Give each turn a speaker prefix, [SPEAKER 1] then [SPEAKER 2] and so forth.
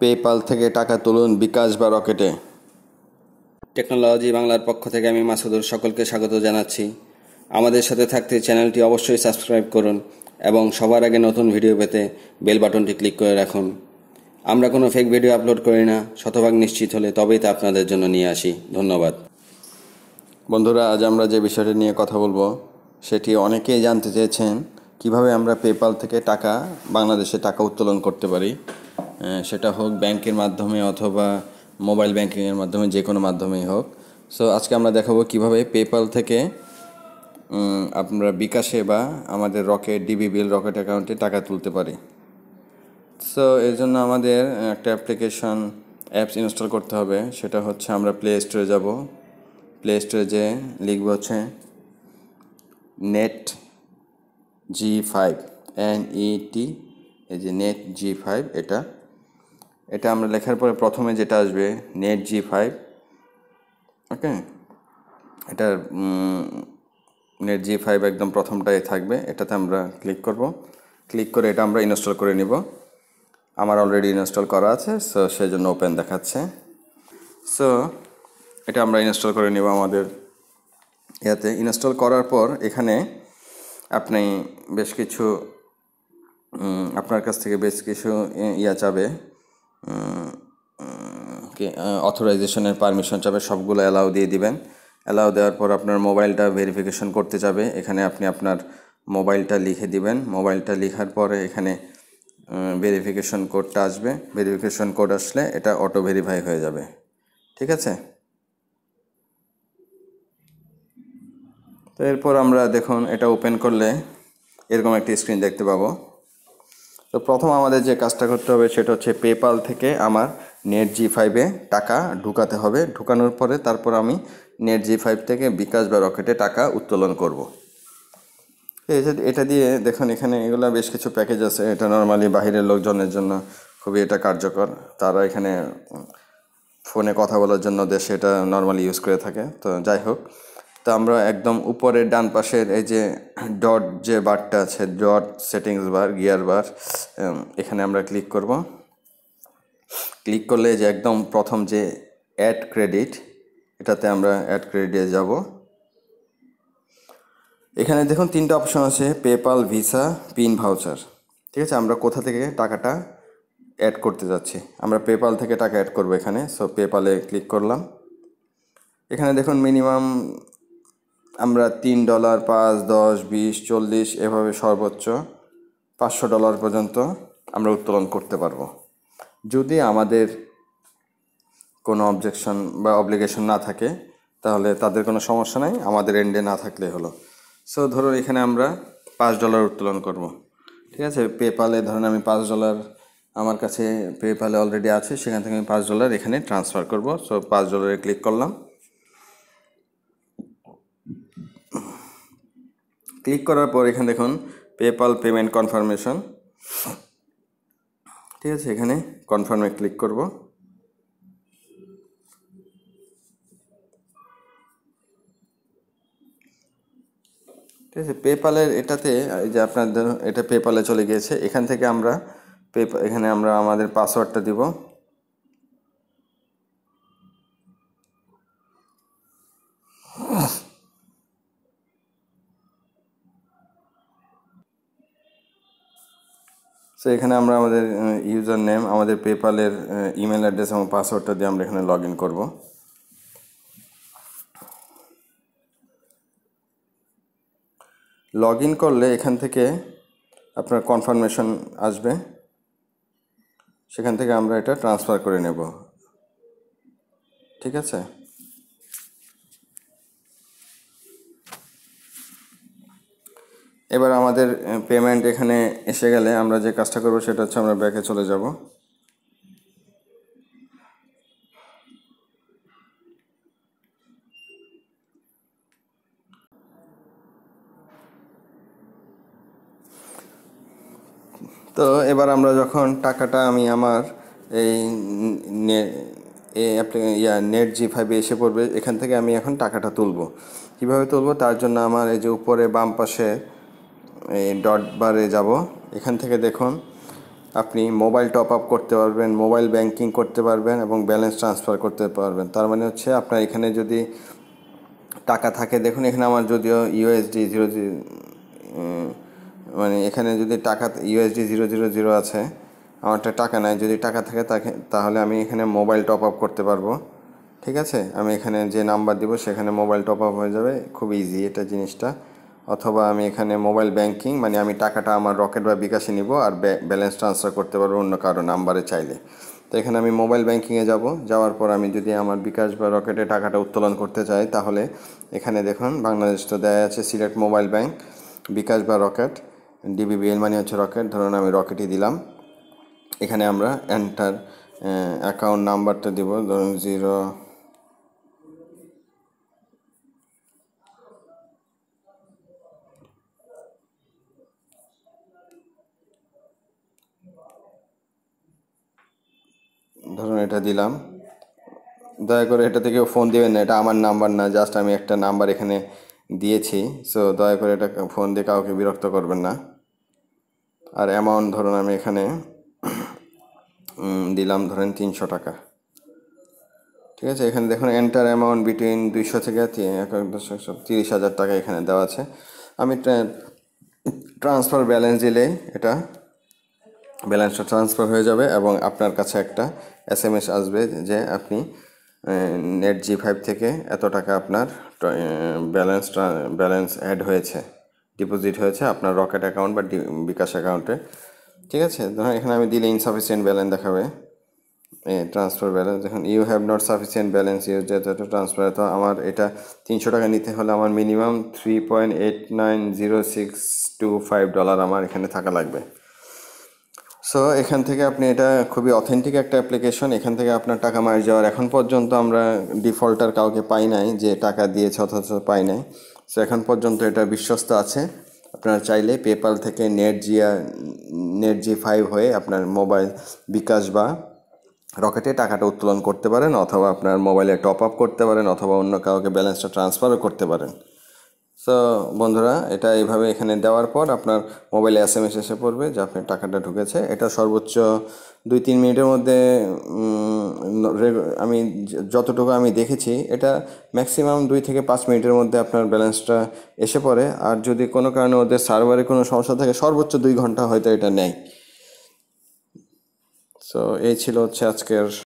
[SPEAKER 1] PayPal থেকে টাকা তুলুন বিকাশ বা রকেটে টেকনোলজি বাংলার পক্ষ থেকে আমি মাসুদুর সকলকে স্বাগত জানাচ্ছি আমাদের সাথে থাকতে চ্যানেলটি অবশ্যই সাবস্ক্রাইব করুন এবং সবার আগে নতুন ভিডিও পেতে বেল বাটনটি ক্লিক করে রাখুন আমরা কোনো ফেক ভিডিও আপলোড করি না শতভাগ নিশ্চিত হলে তবেই তা আপনাদের জন্য নিয়ে আসি ধন্যবাদ বন্ধুরা আজ আমরা যে বিষয়টি নিয়ে কথা বলবো সেটি অনেকেই জানতে চেয়েছেন কিভাবে আমরা পেপাল থেকে টাকা বাংলাদেশে টাকা উত্তোলন করতে পারি সেটা হোক ব্যাংকের মাধ্যমে অথবা মোবাইল ব্যাংকিংয়ের মাধ্যমে যে কোনো মাধ্যমেই হোক সো আজকে আমরা দেখাবো কিভাবে পেপাল থেকে আপনারা বিকাশে বা আমাদের রকেট ডিবি বিল রকেট অ্যাকাউন্টে টাকা তুলতে পারি সো এর জন্য আমাদের একটা অ্যাপ্লিকেশন অ্যাপস ইনস্টল করতে হবে সেটা হচ্ছে আমরা প্লে স্টোরে যাব প্লে স্টোরে যে লিখব হচ্ছে নেট জি ফাইভ এন ই টি এই যে নেট জি ফাইভ এটা এটা আমরা লেখার পরে প্রথমে যেটা আসবে নেট জি ফাইভ ওকে এটার নেট জি ফাইভ একদম প্রথমটাই থাকবে এটাতে আমরা ক্লিক করব ক্লিক করে এটা আমরা ইনস্টল করে নিব আমার অলরেডি ইনস্টল করা আছে সো সেই জন্য ওপেন দেখাচ্ছে সো এটা আমরা ইনস্টল করে নিব আমাদের ইয়াতে ইনস্টল করার পর এখানে আপনি বেশ কিছু আপনার কাছ থেকে বেশ কিছু ইয়া চাবে অথরাইজেশনের পারমিশন চাবে সবগুলো অ্যালাউ দিয়ে দিবেন অ্যালাউ দেওয়ার পর আপনার মোবাইলটা ভেরিফিকেশন করতে যাবে এখানে আপনি আপনার মোবাইলটা লিখে দিবেন মোবাইলটা লিখার পরে এখানে ভেরিফিকেশন কোডটা আসবে ভেরিফিকেশন কোড আসলে এটা অটো ভেরিফাই হয়ে যাবে ঠিক আছে তো এরপর আমরা দেখুন এটা ওপেন করলে এরকম একটি স্ক্রিন দেখতে পাবো তো প্রথম আমাদের যে কাজটা করতে হবে সেটা হচ্ছে পেপাল থেকে আমার নেট জি ফাইভে টাকা ঢুকাতে হবে ঢুকানোর পরে তারপর আমি নেট জি ফাইভ থেকে বিকাশ বা রকেটে টাকা উত্তোলন করব। এটা দিয়ে দেখুন এখানে এগুলো বেশ কিছু প্যাকেজ আছে এটা নর্মালি বাহিরের লোকজনের জন্য খুবই এটা কার্যকর তারা এখানে ফোনে কথা বলার জন্য দেশে এটা নর্মালি ইউজ করে থাকে তো যাই হোক তো আমরা একদম উপরে ডান পাশের এই যে ডট যে বারটা আছে dot settings bar gear bar এখানে আমরা ক্লিক করব ক্লিক করলে যে একদম প্রথম যে অ্যাড ক্রেডিট এটাতে আমরা অ্যাড ক্রেডিটে যাব এখানে দেখুন তিনটা অপশন আছে পেপাল ভিসা পিন ভাউচার ঠিক আছে আমরা কোথা থেকে টাকাটা অ্যাড করতে যাচ্ছি আমরা পেপাল থেকে টাকা অ্যাড করব এখানে সো পেপালে ক্লিক করলাম এখানে দেখুন মিনিমাম আমরা তিন ডলার পাঁচ দশ বিশ চল্লিশ এভাবে সর্বোচ্চ পাঁচশো ডলার পর্যন্ত আমরা উত্তোলন করতে পারবো যদি আমাদের কোনো অবজেকশন বা অব্লিগেশন না থাকে তাহলে তাদের কোনো সমস্যা নাই আমাদের এন্ডে না থাকলে হলো সো ধরুন এখানে আমরা পাঁচ ডলার উত্তোলন করব ঠিক আছে পেপালে ধরুন আমি পাঁচ ডলার আমার কাছে পেপালে অলরেডি আছে সেখান থেকে আমি পাঁচ ডলার এখানে ট্রান্সফার করব সো পাঁচ ডলারে ক্লিক করলাম ক্লিক করার পর এখানে দেখুন পেপাল পেমেন্ট কনফার্মেশন ঠিক আছে এখানে কনফার্মে ক্লিক করব ঠিক আছে পেপালের এটাতে যে আপনার এটা পেপালে চলে গিয়েছে এখান থেকে আমরা পেপা এখানে আমরা আমাদের পাসওয়ার্ডটা দিব সো এখানে আমরা আমাদের ইউজার নেম আমাদের পেপালের ইমেল অ্যাড্রেস এবং পাসওয়ার্ডটা দিয়ে আমরা এখানে লগ ইন করবো লগ ইন করলে এখান থেকে আপনার কনফার্মেশন আসবে সেখান থেকে আমরা এটা ট্রান্সফার করে নেব ঠিক আছে এবার আমাদের পেমেন্ট এখানে এসে গেলে আমরা যে কাজটা করবো সেটা হচ্ছে আমরা ব্যাকে চলে যাব তো এবার আমরা যখন টাকাটা আমি আমার এই ইয়া নেট জি ফাইভে এসে পড়বে এখান থেকে আমি এখন টাকাটা তুলব কীভাবে তুলব তার জন্য আমার এই যে উপরে বাম পাশে এই ডট বারে যাব এখান থেকে দেখুন আপনি মোবাইল টপ আপ করতে পারবেন মোবাইল ব্যাংকিং করতে পারবেন এবং ব্যালেন্স ট্রান্সফার করতে পারবেন তার মানে হচ্ছে আপনার এখানে যদি টাকা থাকে দেখুন এখানে আমার যদিও ইউএসডি জিরো মানে এখানে যদি টাকা ইউএসডি জিরো জিরো জিরো আছে আমারটা টাকা নেয় যদি টাকা থাকে তাকে তাহলে আমি এখানে মোবাইল টপ আপ করতে পারবো ঠিক আছে আমি এখানে যে নাম্বার দিব সেখানে মোবাইল টপ আপ হয়ে যাবে খুব ইজি এটা জিনিসটা অথবা আমি এখানে মোবাইল ব্যাংকিং মানে আমি টাকাটা আমার রকেট বা বিকাশে নিব আর ব্যালেন্স ট্রান্সফার করতে পারবো অন্য কারো নাম্বারে চাইলে তো এখানে আমি মোবাইল ব্যাংকিংয়ে যাব যাওয়ার পর আমি যদি আমার বিকাশ বা রকেটে টাকাটা উত্তোলন করতে চাই তাহলে এখানে দেখুন বাংলাদেশ তো দেয়া আছে সিলেক্ট মোবাইল ব্যাংক বিকাশ বা রকেট ডিবিবিএল মানে হচ্ছে রকেট ধরুন আমি রকেটই দিলাম এখানে আমরা এন্টার অ্যাকাউন্ট নাম্বারটা দিব ধরুন জিরো এটা দিলাম দয়া করে এটা থেকে ফোন দেবেন না এটা আমার নাম্বার না জাস্ট আমি একটা নাম্বার এখানে দিয়েছি সো দয়া করে এটা ফোন দিয়ে কাউকে বিরক্ত করবেন না আর অ্যামাউন্ট ধরুন আমি এখানে দিলাম ধরেন তিনশো টাকা ঠিক আছে এখানে দেখুন এন্টার অ্যামাউন্ট বিটুইন দুইশো থেকে তিরিশ হাজার টাকা এখানে দেওয়া আছে আমি ট্রান্সফার ব্যালেন্স দিলে এটা ব্যালেন্সটা ট্রান্সফার হয়ে যাবে এবং আপনার কাছে একটা এস এম এস আসবে যে আপনি নেট জি ফাইভ থেকে এত টাকা আপনার ব্যালেন্স ব্যালেন্স অ্যাড হয়েছে ডিপোজিট হয়েছে আপনার রকেট অ্যাকাউন্ট বা বিকাশ অ্যাকাউন্টে ঠিক আছে ধরুন এখানে আমি দিলে ইনসাফিসিয়েন্ট ব্যালেন্স দেখাবে ট্রান্সফার ব্যালেন্স দেখুন you have not sufficient balance you যেহেতু ট্রান্সফার তো আমার এটা তিনশো টাকা নিতে হলে আমার minimum three point eight nine zero six two five dollar আমার এখানে থাকা লাগবে সো এখান থেকে আপনি এটা খুবই অথেন্টিক একটা অ্যাপ্লিকেশন এখান থেকে আপনার টাকা মারি যাওয়ার এখন পর্যন্ত আমরা ডিফল্টার কাউকে পাই নাই যে টাকা দিয়েছে অথচ পাই নাই সো এখন পর্যন্ত এটা বিশ্বস্ত আছে আপনারা চাইলে পেপাল থেকে নেট জিয়া নেট জি ফাইভ হয়ে আপনার মোবাইল বিকাশ বা রকেটে টাকাটা উত্তোলন করতে পারেন অথবা আপনার মোবাইলে টপ আপ করতে পারেন অথবা অন্য কাউকে ব্যালেন্সটা ট্রান্সফারও করতে পারেন তো বন্ধুরা এটা এইভাবে এখানে দেওয়ার পর আপনার মোবাইলে এস এম এস এসে পড়বে যে আপনার টাকাটা ঢুকেছে এটা সর্বোচ্চ দুই তিন মিনিটের মধ্যে আমি যতটুকু আমি দেখেছি এটা ম্যাক্সিমাম দুই থেকে পাঁচ মিনিটের মধ্যে আপনার ব্যালেন্সটা এসে পড়ে আর যদি কোনো কারণে ওদের সার্ভারে কোনো সমস্যা থাকে সর্বোচ্চ দুই ঘন্টা হয়তো এটা নেয় সো এই ছিল হচ্ছে আজকের